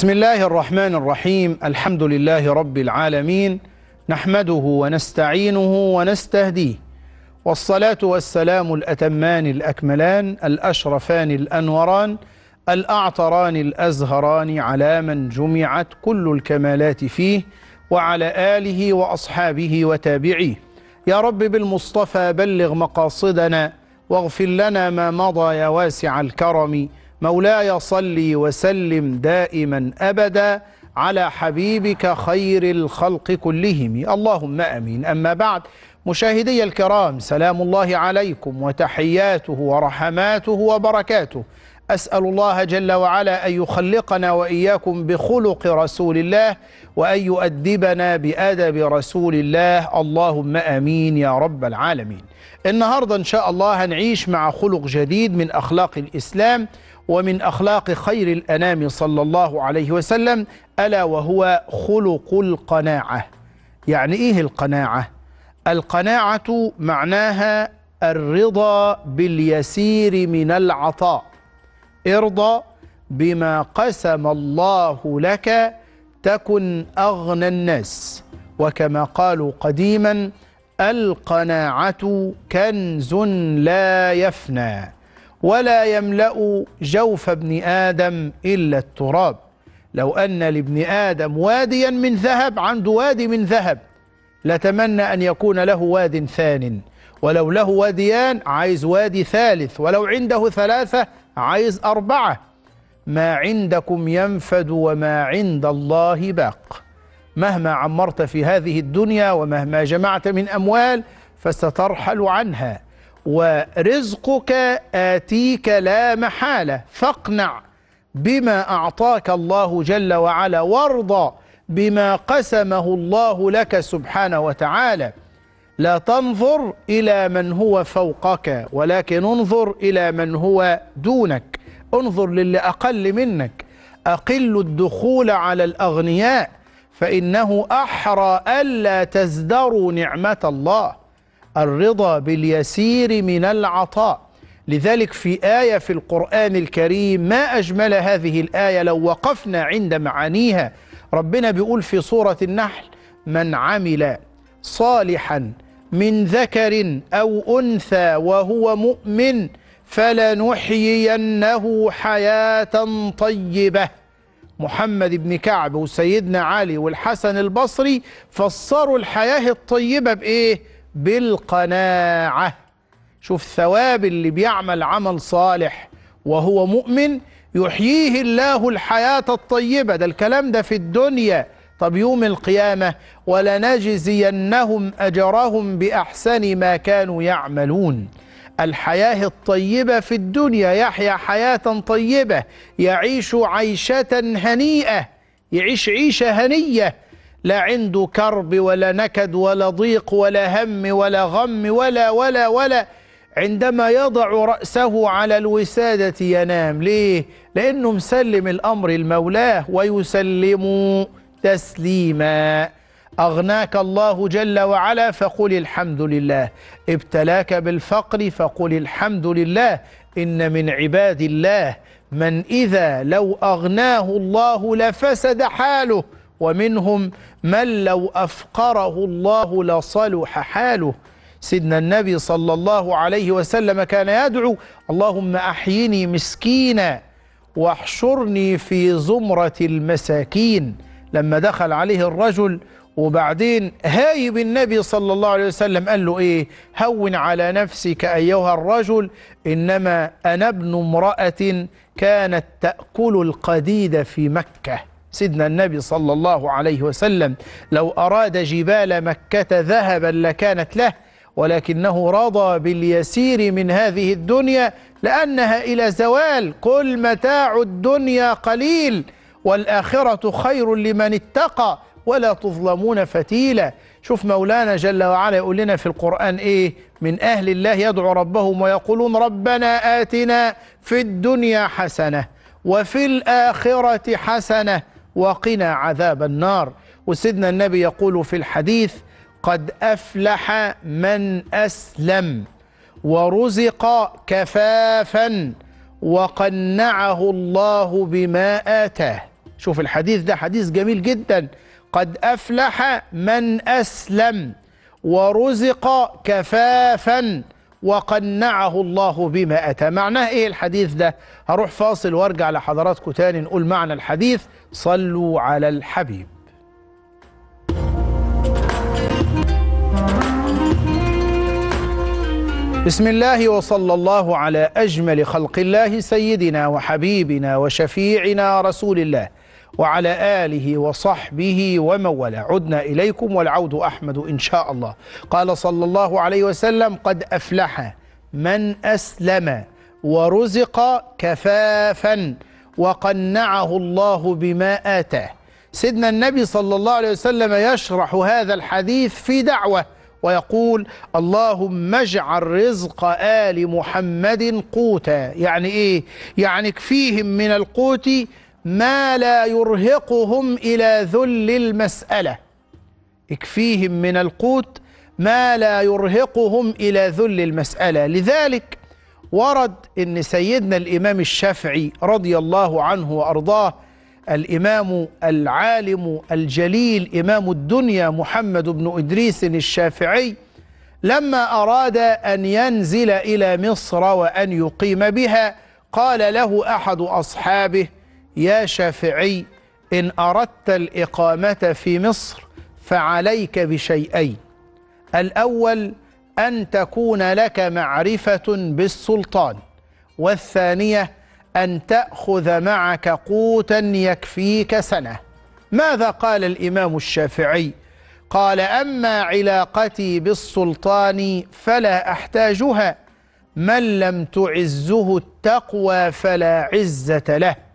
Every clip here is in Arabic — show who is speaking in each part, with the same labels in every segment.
Speaker 1: بسم الله الرحمن الرحيم الحمد لله رب العالمين نحمده ونستعينه ونستهديه والصلاة والسلام الأتمان الأكملان الأشرفان الأنوران الأعطران الأزهران على من جمعت كل الكمالات فيه وعلى آله وأصحابه وتابعيه يا رب بالمصطفى بلغ مقاصدنا واغفر لنا ما مضى يا واسع الكرم مولاي صلي وسلم دائما أبدا على حبيبك خير الخلق كلهم اللهم أمين أما بعد مشاهدي الكرام سلام الله عليكم وتحياته ورحماته وبركاته أسأل الله جل وعلا أن يخلقنا وإياكم بخلق رسول الله وأن يؤدبنا بأدب رسول الله اللهم أمين يا رب العالمين النهاردة إن شاء الله هنعيش مع خلق جديد من أخلاق الإسلام ومن أخلاق خير الأنام صلى الله عليه وسلم ألا وهو خلق القناعة يعني إيه القناعة؟ القناعة معناها الرضا باليسير من العطاء ارضى بما قسم الله لك تكن أغنى الناس وكما قالوا قديما القناعة كنز لا يفنى ولا يملأ جوف ابن آدم إلا التراب لو أن لابن آدم واديا من ذهب عنده وادي من ذهب لتمنى أن يكون له واد ثان ولو له واديان عايز وادي ثالث ولو عنده ثلاثة عايز أربعة ما عندكم ينفد وما عند الله باق مهما عمرت في هذه الدنيا ومهما جمعت من أموال فسترحل عنها ورزقك آتيك لا محالة فاقنع بما أعطاك الله جل وعلا وارضى بما قسمه الله لك سبحانه وتعالى لا تنظر إلى من هو فوقك ولكن انظر إلى من هو دونك انظر للي أقل منك أقل الدخول على الأغنياء فإنه أحرى ألا تزدروا نعمة الله الرضا باليسير من العطاء لذلك في آية في القرآن الكريم ما أجمل هذه الآية لو وقفنا عند معانيها ربنا بيقول في سورة النحل من عمل صالحا من ذكر أو أنثى وهو مؤمن فلنحيينه حياة طيبة محمد بن كعب وسيدنا علي والحسن البصري فسروا الحياة الطيبة بإيه؟ بالقناعة شوف ثواب اللي بيعمل عمل صالح وهو مؤمن يحييه الله الحياة الطيبة ده الكلام ده في الدنيا طب يوم القيامة ولنجزينهم أجرهم بأحسن ما كانوا يعملون الحياة الطيبة في الدنيا يحيا حياة طيبة يعيش عيشة هنيئة يعيش عيشة هنية لا عنده كرب ولا نكد ولا ضيق ولا هم ولا غم ولا ولا ولا عندما يضع رأسه على الوسادة ينام ليه؟ لأنه مسلم الأمر المولاه ويسلم تسليما أغناك الله جل وعلا فقل الحمد لله ابتلاك بالفقر فقل الحمد لله إن من عباد الله من إذا لو أغناه الله لفسد حاله ومنهم من لو أفقره الله لصلح حاله سيدنا النبي صلى الله عليه وسلم كان يدعو اللهم أحيني مسكينا واحشرني في زمرة المساكين لما دخل عليه الرجل وبعدين هايب النبي صلى الله عليه وسلم قال له ايه هون على نفسك ايها الرجل انما انا ابن امرأة كانت تأكل القديد في مكة سيدنا النبي صلى الله عليه وسلم لو أراد جبال مكة ذهبا لكانت له ولكنه رضى باليسير من هذه الدنيا لأنها إلى زوال قل متاع الدنيا قليل والآخرة خير لمن اتقى ولا تظلمون فتيلا شوف مولانا جل وعلا يقول لنا في القرآن إيه من أهل الله يدعو ربهم ويقولون ربنا آتنا في الدنيا حسنة وفي الآخرة حسنة وقنا عذاب النار وسيدنا النبي يقول في الحديث قد أفلح من أسلم ورزق كفافا وقنعه الله بما آتاه شوف الحديث ده حديث جميل جدا قد أفلح من أسلم ورزق كفافا وقنعه الله بما أتى معناه إيه الحديث ده هروح فاصل وارجع لحضراتكم تاني نقول معنى الحديث صلوا على الحبيب بسم الله وصلى الله على أجمل خلق الله سيدنا وحبيبنا وشفيعنا رسول الله وعلى آله وصحبه ومن والاه عدنا إليكم والعود أحمد إن شاء الله قال صلى الله عليه وسلم قد أفلح من أسلم ورزق كفافا وقنعه الله بما آتاه سيدنا النبي صلى الله عليه وسلم يشرح هذا الحديث في دعوة ويقول اللهم اجعل رزق آل محمد قوتا يعني إيه؟ يعني كفيهم من القوت ما لا يرهقهم إلى ذل المسألة يكفيهم من القوت ما لا يرهقهم إلى ذل المسألة لذلك ورد أن سيدنا الإمام الشافعي رضي الله عنه وأرضاه الإمام العالم الجليل إمام الدنيا محمد بن إدريس الشافعي لما أراد أن ينزل إلى مصر وأن يقيم بها قال له أحد أصحابه يا شافعي إن أردت الإقامة في مصر فعليك بشيئين الأول أن تكون لك معرفة بالسلطان والثانية أن تأخذ معك قوتا يكفيك سنة ماذا قال الإمام الشافعي قال أما علاقتي بالسلطان فلا أحتاجها من لم تعزه التقوى فلا عزة له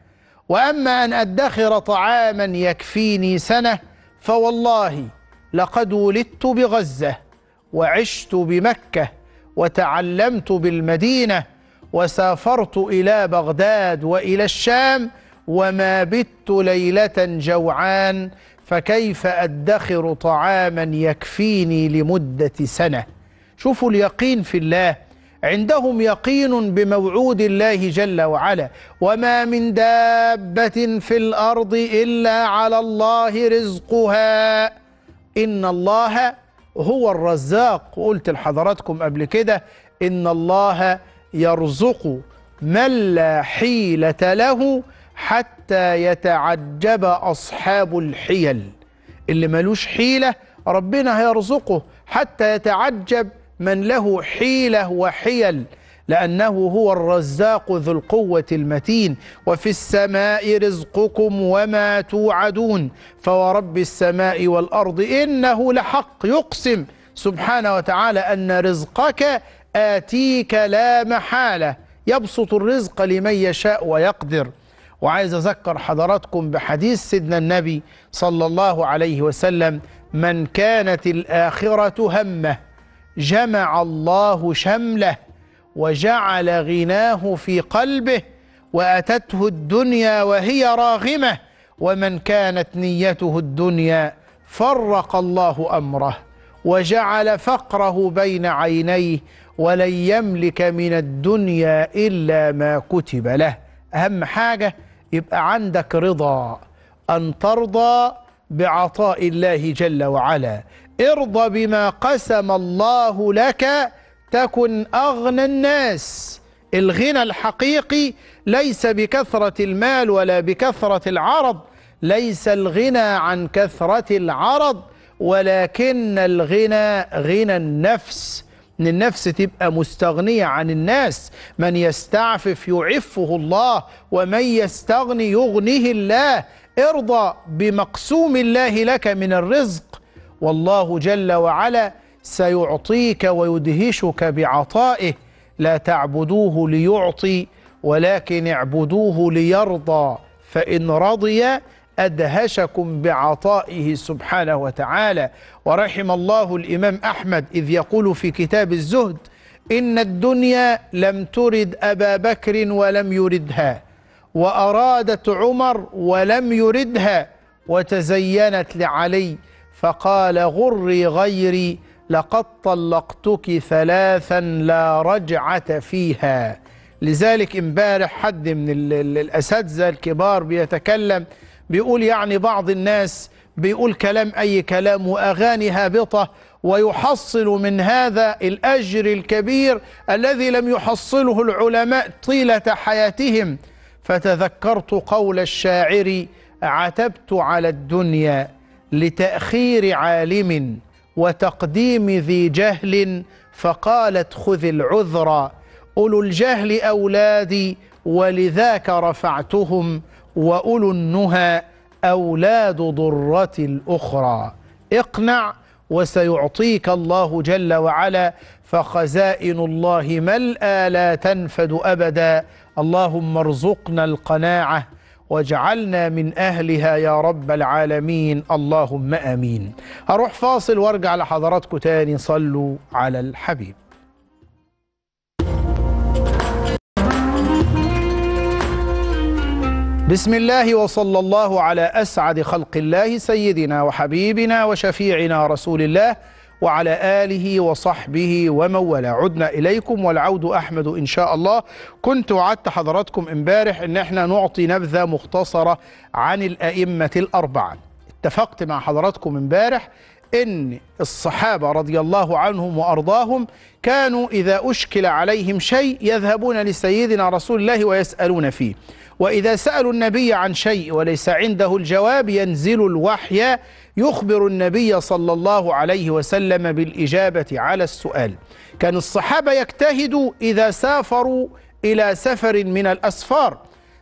Speaker 1: وأما أن أدخر طعاما يكفيني سنة فوالله لقد ولدت بغزة وعشت بمكة وتعلمت بالمدينة وسافرت إلى بغداد وإلى الشام وما بت ليلة جوعان فكيف أدخر طعاما يكفيني لمدة سنة شوفوا اليقين في الله عندهم يقين بموعود الله جل وعلا وما من دابة في الأرض إلا على الله رزقها إن الله هو الرزاق وقلت لحضراتكم قبل كده إن الله يرزق من لا حيلة له حتى يتعجب أصحاب الحيل اللي ملوش حيلة ربنا هيرزقه حتى يتعجب من له حيلة وحيل لأنه هو الرزاق ذو القوة المتين وفي السماء رزقكم وما توعدون فورب السماء والأرض إنه لحق يقسم سبحانه وتعالى أن رزقك آتيك لا محالة يبسط الرزق لمن يشاء ويقدر وعايز أذكر حضراتكم بحديث سيدنا النبي صلى الله عليه وسلم من كانت الآخرة همه جمع الله شمله وجعل غناه في قلبه واتته الدنيا وهي راغمه ومن كانت نيته الدنيا فرق الله امره وجعل فقره بين عينيه ولن يملك من الدنيا الا ما كتب له اهم حاجه يبقى عندك رضا ان ترضى بعطاء الله جل وعلا ارض بما قسم الله لك تكن أغنى الناس الغنى الحقيقي ليس بكثرة المال ولا بكثرة العرض ليس الغنى عن كثرة العرض ولكن الغنى غنى النفس ان النفس تبقى مستغنية عن الناس من يستعفف يعفه الله ومن يستغني يغنيه الله ارضى بمقسوم الله لك من الرزق والله جل وعلا سيعطيك ويدهشك بعطائه لا تعبدوه ليعطي ولكن اعبدوه ليرضى فإن رضي أدهشكم بعطائه سبحانه وتعالى ورحم الله الإمام أحمد إذ يقول في كتاب الزهد إن الدنيا لم ترد أبا بكر ولم يردها وأرادت عمر ولم يردها وتزينت لعلي فقال غري غيري لقد طلقتك ثلاثا لا رجعة فيها لذلك امبارح حد من الأساتذة الكبار بيتكلم بيقول يعني بعض الناس بيقول كلام أي كلام وأغاني هابطة ويحصل من هذا الأجر الكبير الذي لم يحصله العلماء طيلة حياتهم فتذكرت قول الشاعر عتبت على الدنيا لتأخير عالم وتقديم ذي جهل فقالت خذ العذر أولو الجهل أولادي ولذاك رفعتهم وأولو النهى أولاد ضرة الأخرى اقنع وسيعطيك الله جل وعلا فخزائن الله ملأى لا تنفد أبدا اللهم ارزقنا القناعة واجعلنا من أهلها يا رب العالمين اللهم أمين هروح فاصل وارجع لحضراتكم تاني صلوا على الحبيب بسم الله وصلى الله على أسعد خلق الله سيدنا وحبيبنا وشفيعنا رسول الله وعلى آله وصحبه ومن والاه عدنا إليكم والعود أحمد إن شاء الله كنت وعدت حضراتكم امبارح إن احنا نعطي نبذة مختصرة عن الأئمة الأربعة اتفقت مع حضراتكم امبارح إن الصحابة رضي الله عنهم وأرضاهم كانوا إذا أشكل عليهم شيء يذهبون لسيدنا رسول الله ويسألون فيه وإذا سألوا النبي عن شيء وليس عنده الجواب ينزل الوحي يخبر النبي صلى الله عليه وسلم بالإجابة على السؤال كان الصحابة يجتهدوا إذا سافروا إلى سفر من الأسفار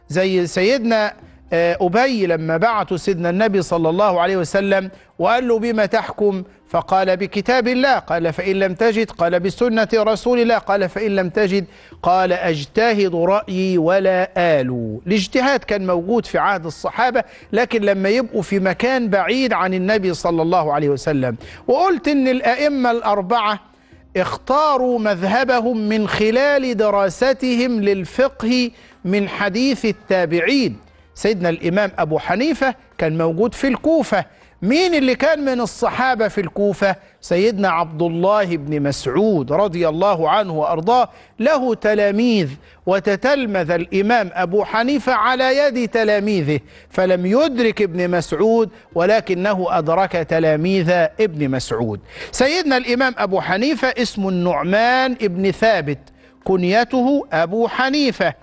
Speaker 1: زي سيدنا آه، أبي لما بعثوا سيدنا النبي صلى الله عليه وسلم وقال له بما تحكم فقال بكتاب الله قال فإن لم تجد قال بسنة رسول الله قال فإن لم تجد قال أجتهد رأيي ولا آلو الاجتهاد كان موجود في عهد الصحابة لكن لما يبقوا في مكان بعيد عن النبي صلى الله عليه وسلم وقلت أن الأئمة الأربعة اختاروا مذهبهم من خلال دراستهم للفقه من حديث التابعين سيدنا الإمام أبو حنيفة كان موجود في الكوفة مين اللي كان من الصحابة في الكوفة سيدنا عبد الله بن مسعود رضي الله عنه وأرضاه له تلاميذ وتتلمذ الإمام أبو حنيفة على يد تلاميذه فلم يدرك ابن مسعود ولكنه أدرك تلاميذ ابن مسعود سيدنا الإمام أبو حنيفة اسم النعمان ابن ثابت كنيته أبو حنيفة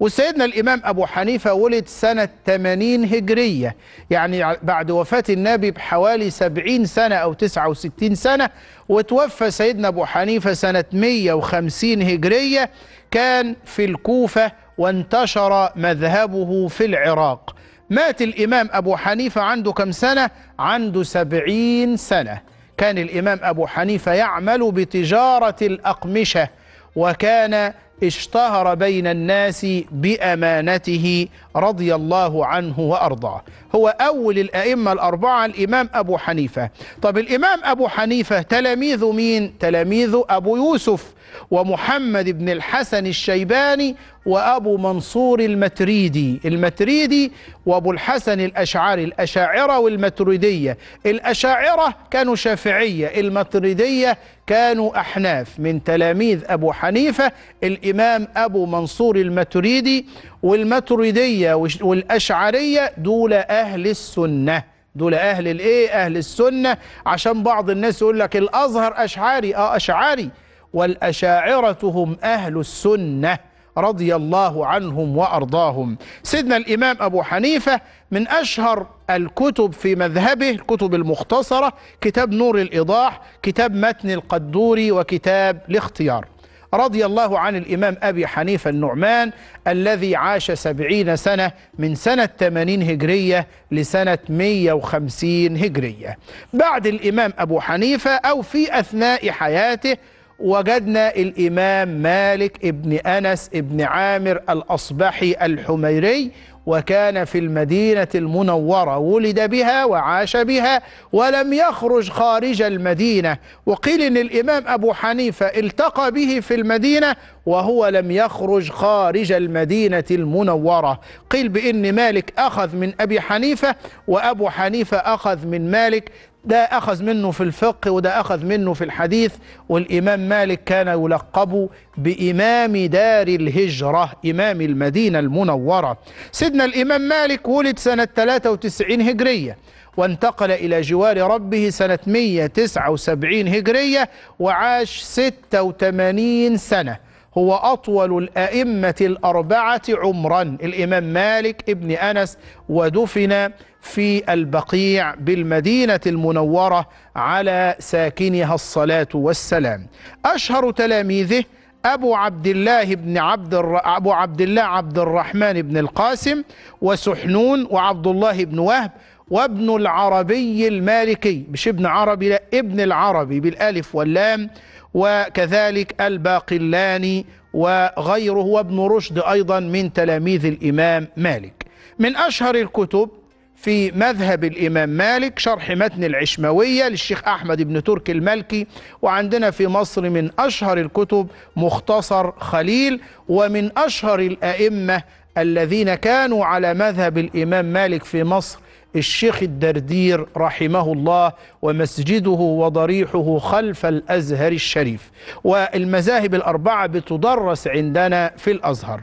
Speaker 1: وسيدنا الإمام أبو حنيفة ولد سنة 80 هجرية يعني بعد وفاة النبي بحوالي 70 سنة أو 69 سنة وتوفى سيدنا أبو حنيفة سنة 150 هجرية كان في الكوفة وانتشر مذهبه في العراق مات الإمام أبو حنيفة عنده كم سنة؟ عنده 70 سنة كان الإمام أبو حنيفة يعمل بتجارة الأقمشة وكان اشتهر بين الناس بأمانته رضي الله عنه وأرضاه هو أول الأئمة الأربعة الإمام أبو حنيفة طب الإمام أبو حنيفة تلاميذ مين؟ تلاميذ أبو يوسف ومحمد بن الحسن الشيباني وأبو منصور المتريدي المتريدي وأبو الحسن الأشعري الأشاعرة والمتريدية الأشاعرة كانوا شافعية المتريدية كانوا أحناف من تلاميذ أبو حنيفة الإمام أبو منصور المتريدي والمتريدية والأشعرية دول أهل السنة دول اهل الايه اهل السنه عشان بعض الناس يقول لك الازهر اشعري اه اشعري والأشاعرة هم أهل السنة رضي الله عنهم وأرضاهم سيدنا الإمام أبو حنيفة من أشهر الكتب في مذهبه الكتب المختصرة كتاب نور الإيضاح كتاب متن القدوري وكتاب الاختيار رضي الله عن الإمام أبي حنيفة النعمان الذي عاش سبعين سنة من سنة 80 هجرية لسنة 150 هجرية بعد الإمام أبو حنيفة أو في أثناء حياته وجدنا الإمام مالك ابن أنس ابن عامر الأصبحي الحميري وكان في المدينة المنورة ولد بها وعاش بها ولم يخرج خارج المدينة وقيل إن الإمام أبو حنيفة التقى به في المدينة وهو لم يخرج خارج المدينة المنورة قيل بإن مالك أخذ من أبي حنيفة وأبو حنيفة أخذ من مالك ده أخذ منه في الفقه وده أخذ منه في الحديث والإمام مالك كان يلقب بإمام دار الهجرة إمام المدينة المنورة سيدنا الإمام مالك ولد سنة 93 هجرية وانتقل إلى جوار ربه سنة 179 هجرية وعاش 86 سنة هو أطول الأئمة الأربعة عمرا الإمام مالك ابن أنس ودفن في البقيع بالمدينة المنورة على ساكنها الصلاة والسلام أشهر تلاميذه أبو عبد الله بن عبد الر... أبو عبد الله عبد الرحمن بن القاسم وسحنون وعبد الله بن وهب وابن العربي المالكي مش ابن عربي لا ابن العربي بالالف واللام وكذلك الباقلاني وغيره وابن رشد أيضا من تلاميذ الإمام مالك من أشهر الكتب في مذهب الإمام مالك شرح متن العشموية للشيخ أحمد بن ترك المالكي وعندنا في مصر من أشهر الكتب مختصر خليل ومن أشهر الأئمة الذين كانوا على مذهب الإمام مالك في مصر الشيخ الدردير رحمه الله ومسجده وضريحه خلف الأزهر الشريف والمذاهب الأربعة بتدرس عندنا في الأزهر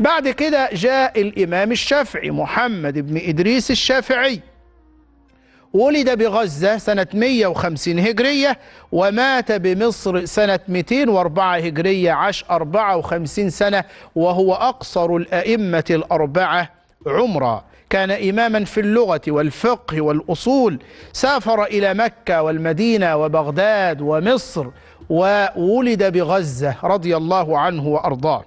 Speaker 1: بعد كده جاء الإمام الشافعي محمد بن إدريس الشافعي ولد بغزة سنة 150 هجرية ومات بمصر سنة 204 هجرية عاش 54 سنة وهو أقصر الأئمة الأربعة عمرا كان إماما في اللغة والفقه والأصول سافر إلى مكة والمدينة وبغداد ومصر وولد بغزة رضي الله عنه وأرضاه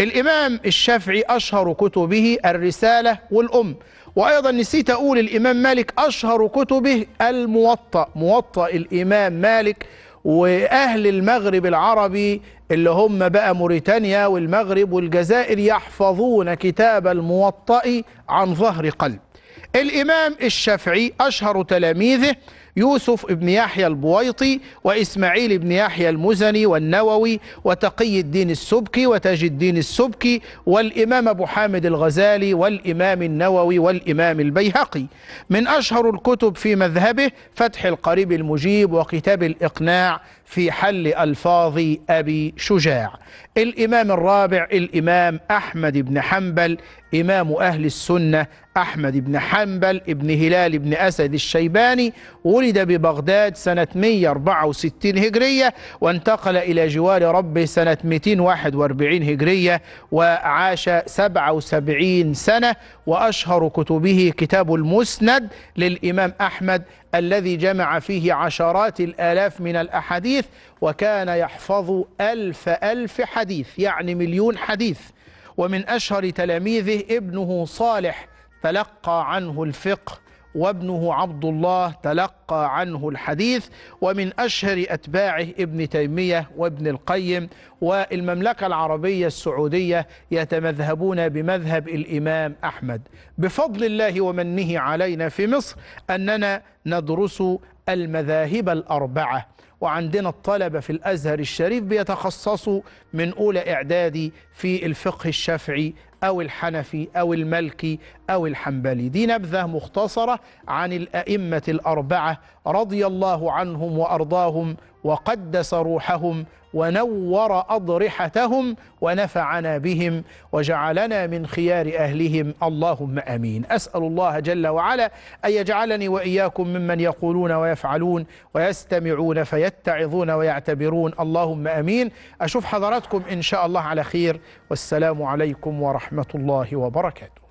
Speaker 1: الإمام الشافعي أشهر كتبه الرسالة والأم وأيضا نسيت أقول الإمام مالك أشهر كتبه الموطأ موطأ الإمام مالك واهل المغرب العربي اللي هم بقى موريتانيا والمغرب والجزائر يحفظون كتاب الموطأ عن ظهر قلب الامام الشافعي اشهر تلاميذه يوسف بن يحيى البويطي وإسماعيل بن يحيى المزني والنووي وتقي الدين السبكي وتاج الدين السبكي والإمام أبو حامد الغزالي والإمام النووي والإمام البيهقي من أشهر الكتب في مذهبه فتح القريب المجيب وكتاب الإقناع في حل ألفاظ أبي شجاع الإمام الرابع الإمام أحمد بن حنبل إمام أهل السنة أحمد بن حنبل بن هلال بن أسد الشيباني ولد ببغداد سنة 164 هجرية وانتقل إلى جوار ربه سنة 241 هجرية وعاش 77 سنة وأشهر كتبه كتاب المسند للإمام أحمد الذي جمع فيه عشرات الآلاف من الأحاديث وكان يحفظ ألف ألف حديث يعني مليون حديث ومن أشهر تلاميذه ابنه صالح تلقى عنه الفقه وابنه عبد الله تلقى عنه الحديث ومن أشهر أتباعه ابن تيمية وابن القيم والمملكة العربية السعودية يتمذهبون بمذهب الإمام أحمد بفضل الله ومنه علينا في مصر أننا ندرس المذاهب الأربعة وعندنا الطلبة في الأزهر الشريف بيتخصصوا من أولى إعدادي في الفقه الشافعي أو الحنفي أو الملكي أو الحنبلي دي نبذة مختصرة عن الأئمة الأربعة رضي الله عنهم وأرضاهم وقدس روحهم ونور أضرحتهم ونفعنا بهم وجعلنا من خيار أهلهم اللهم أمين أسأل الله جل وعلا أن يجعلني وإياكم ممن يقولون ويفعلون ويستمعون فيتعظون ويعتبرون اللهم أمين أشوف حضراتكم إن شاء الله على خير والسلام عليكم ورحمة الله وبركاته